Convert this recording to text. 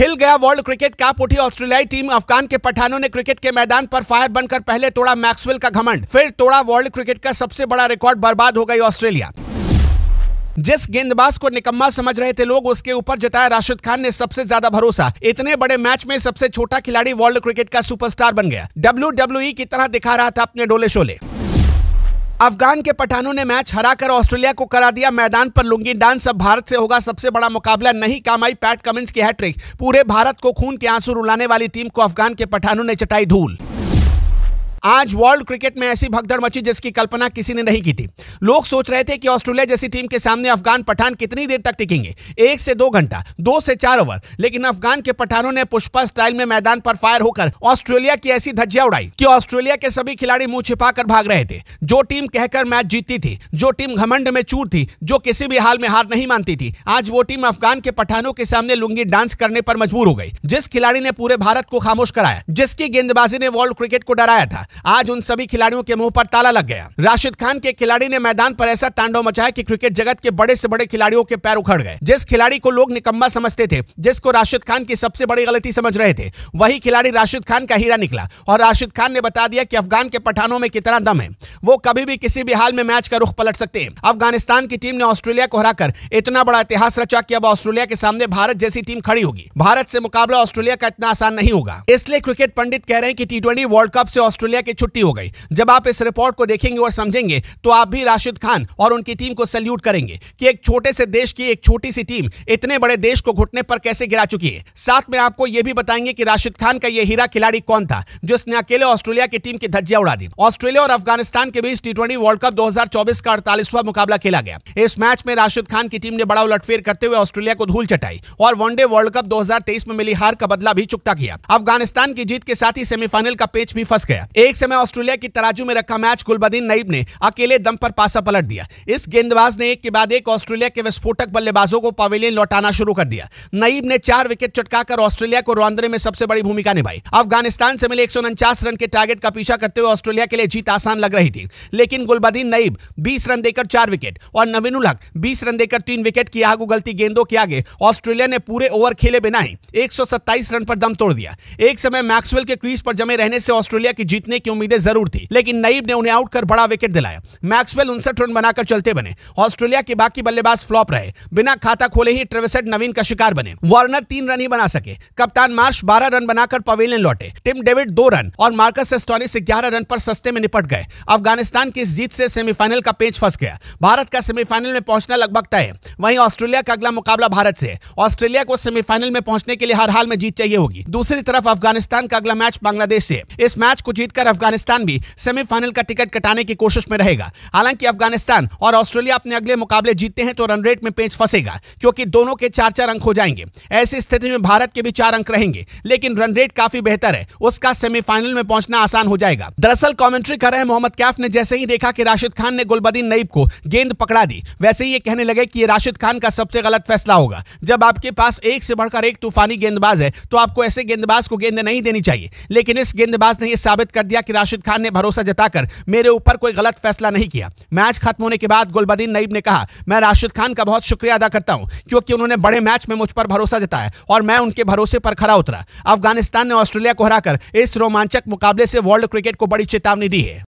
हिल गया world cricket cap उठी ऑस्ट्रेलियाई टीम अफगान के पठानों ने क्रिकेट के मैदान पर फायर बनकर पहले तोड़ा मैक्सवेल का घमंड फिर तोड़ा वर्ल्ड क्रिकेट का सबसे बड़ा रिकॉर्ड बर्बाद हो गई ऑस्ट्रेलिया जिस गेंदबाज को निकम्मा समझ रहे थे लोग उसके ऊपर जताया राशिद खान ने सबसे ज्यादा भरोसा इतने बड़े मैच में सबसे छोटा खिलाड़ी वर्ल्ड क्रिकेट का सुपरस्टार बन गया डब्ल्यू की तरह दिखा रहा था अपने डोले शोले अफगान के पठानों ने मैच हराकर ऑस्ट्रेलिया को करा दिया मैदान पर लुंगी डांस अब भारत से होगा सबसे बड़ा मुकाबला नहीं काम आई पैट कमिंस की हैट्रिक पूरे भारत को खून के आंसू रुलाने वाली टीम को अफगान के पठानों ने चटाई धूल आज वर्ल्ड क्रिकेट में ऐसी भगदड़ मची जिसकी कल्पना किसी ने नहीं की थी लोग सोच रहे थे कि ऑस्ट्रेलिया जैसी टीम के सामने अफगान पठान कितनी देर तक टिकेंगे एक से दो घंटा दो से चार ओवर लेकिन अफगान के पठानों ने पुष्पा स्टाइल में मैदान पर फायर होकर ऑस्ट्रेलिया की ऐसी धज्जिया उड़ाई कि ऑस्ट्रेलिया के सभी खिलाड़ी मुंह छिपाकर भाग रहे थे जो टीम कहकर मैच जीतती थी जो टीम घमंड में चूर थी जो किसी भी हाल में हार नहीं मानती थी आज वो टीम अफगान के पठानों के सामने लुंगी डांस करने पर मजबूर हो गई जिस खिलाड़ी ने पूरे भारत को खामोश कराया जिसकी गेंदबाजी ने वर्ल्ड क्रिकेट को डराया था आज उन सभी खिलाड़ियों के मुंह पर ताला लग गया राशिद खान के खिलाड़ी ने मैदान पर ऐसा तांडव मचाया कि क्रिकेट जगत के बड़े से बड़े खिलाड़ियों के पैर उखड़ गए जिस खिलाड़ी को लोग निकम्मा समझते थे जिसको राशिद खान की सबसे बड़ी गलती समझ रहे थे वही खिलाड़ी राशिद खान का हीरा निकला और राशिद खान ने बता दिया कि अफगान के पठानों में कितना दम है वो कभी भी किसी भी हाल में मैच का रुख पलट सकते हैं अफगानिस्तान की टीम ने ऑस्ट्रेलिया को हराकर इतना बड़ा इतिहास रचा कि अब ऑस्ट्रेलिया के सामने भारत जैसी टीम खड़ी होगी भारत से मुकाबला ऑस्ट्रेलिया का इतना आसान नहीं होगा इसलिए क्रिकेट पंडित कह रहे हैं कि टी वर्ल्ड कप से ऑस्ट्रेलिया इंडिया की छुट्टी हो गई जब आप इस रिपोर्ट को देखेंगे और समझेंगे तो आप भी राशिद खान और उनकी टीम को सैल्यूट करेंगे कि एक छोटे से देश की एक छोटी सी टीम इतने बड़े देश को घुटने पर कैसे गिरा चुकी है साथ में आपको यह भी बताएंगे कि राशिद खान का यह हीरा खिलाड़ी कौन था जिसने अकेले ऑस्ट्रेलिया की टीम की धज्जिया उड़ा दी ऑस्ट्रेलिया और अफगानिस्तान के बीच टी वर्ल्ड कप दो का अड़तालीसवा मुकाबला खेला गया इस मैच में राशिद खान की टीम ने बड़ा उलटफेर करते हुए ऑस्ट्रेलिया को धूल चटाई और वनडे वर्ल्ड कप दो में मिली हार का बदला भी चुकता किया अफगानिस्तान की जीत के साथ ही सेमीफाइनल का पेच भी फंस गया एक एक समय ऑस्ट्रेलिया की तराजू में रखा मैच गुलबदीन नईब ने अकेले दम पर पासा पलट दिया इस गेंदबाज ने एक के बाद एक ऑस्ट्रेलिया के विस्फोटक बल्लेबाजों को पवेलियन लौटाना शुरू कर दिया नईब ने चार विकेट चटकाकर ऑस्ट्रेलिया को रोंदने में सबसे बड़ी भूमिका निभाई अफगानिस्तान से मिले एक रन के टारगेट का पीछा करते हुए ऑस्ट्रेलिया के लिए जीत आसान लग रही थी लेकिन गुलबदीन नईब बीस रन देकर चार विकेट और नवीन उलक बीस रन देकर तीन विकेट की आग उगलती गेंदों के आगे ऑस्ट्रेलिया ने पूरे ओवर खेले बिना ही एक रन पर दम तोड़ दिया एक समय मैक्सवेल के क्रीज पर जमे रहने से ऑस्ट्रेलिया की जीतने की उम्मीदें जरूर थी लेकिन नईब ने उन्हें आउट कर बड़ा विकेट दिलाया मैक्सवेल उनसठ रन बनाकर चलते बने ऑस्ट्रेलिया के बाकी बल्लेबाज फ्लॉप रहे बिना खाता खोले ही ट्रेवेसेट नवीन का शिकार बने वार्नर तीन रन ही बना सके कप्तान मार्श बारह रन बनाकर पवेलियन लौटे टिम डेविड दो रन और मार्कस एस्टोनिस ग्यारह रन पर सस्ते में निपट गए अफगानिस्तान की इस जीत से सेमीफाइनल का पेच फंस गया भारत का सेमीफाइनल में पहुंचना लगभग तय है वहीं ऑस्ट्रेलिया का अगला मुकाबला भारत से ऑस्ट्रेलिया को सेमीफाइनल में पहुंचने के लिए हर हाल में जीत चाहिए होगी दूसरी तरफ अफगानिस्तान का अगला मैच बांग्लादेश से इस मैच को जीतकर अफगानिस्तान भी सेमीफाइनल का टिकट कटाने की कोशिश में रहेगा हालांकि अफगानिस्तान और ऑस्ट्रेलिया अपने अगले मुकाबले जीतते हैं तो रन रेट में पेंच फंसेगा क्योंकि दोनों के चार चार अंक हो जाएंगे ऐसी स्थिति में भारत के भी चार अंक रहेंगे लेकिन रन रेट काफी बेहतर है उसका सेमीफाइनल में पहुंचना आसान हो जाएगा दरअसल कॉमेंट्री कर रहे मोहम्मद कैफ ने जैसे ही देखा कि राशिद खान ने गुलबदीन नईब को गेंद पकड़ा दी वैसे ही ये कहने लगे कि ये राशिद खान का सबसे गलत फैसला होगा जब आपके पास एक से बढ़कर एक तूफानी गेंदबाज है तो आपको ऐसे गेंदबाज को गेंद नहीं देनी चाहिए लेकिन इस गेंदबाज ने यह साबित कर दिया किया कि राशिद खान ने भरोसा जताकर मेरे ऊपर कोई गलत फैसला नहीं किया मैच खत्म होने के बाद गुलबदीन नईब ने कहा मैं राशिद खान का बहुत शुक्रिया अदा करता हूं क्योंकि उन्होंने बड़े मैच में मुझ पर भरोसा जताया और मैं उनके भरोसे पर खरा उतरा अफगानिस्तान ने ऑस्ट्रेलिया को हराकर इस रोमांचक मुकाबले से वर्ल्ड क्रिकेट को बड़ी चेतावनी दी है